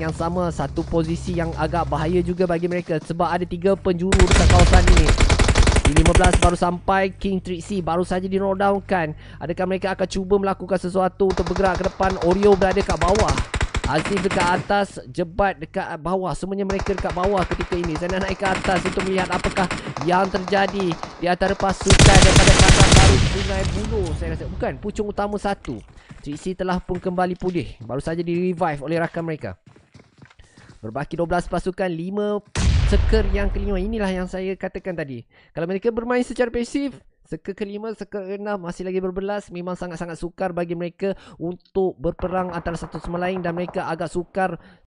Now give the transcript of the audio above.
yang sama Satu posisi yang agak bahaya juga bagi mereka Sebab ada tiga penjuru dekat kawasan ini di 15 baru sampai King Trixie baru saja di knockdown kan Adakah mereka akan cuba melakukan sesuatu untuk bergerak ke depan Oreo berada kat bawah Azif dekat atas Jebat dekat bawah Semuanya mereka dekat bawah ketika ini Saya nak naik ke atas untuk melihat apakah yang terjadi Di antara pasukan daripada pasukan baru Sungai Buloh Saya rasa bukan Pucung utama satu Trixie telah pun kembali pulih Baru saja di revive oleh rakan mereka Berbaki 12 pasukan 5 seker yang kelima Inilah yang saya katakan tadi Kalau mereka bermain secara pasif Seker kelima, seker enam masih lagi berbelas Memang sangat-sangat sukar bagi mereka Untuk berperang antara satu sama lain Dan mereka agak sukar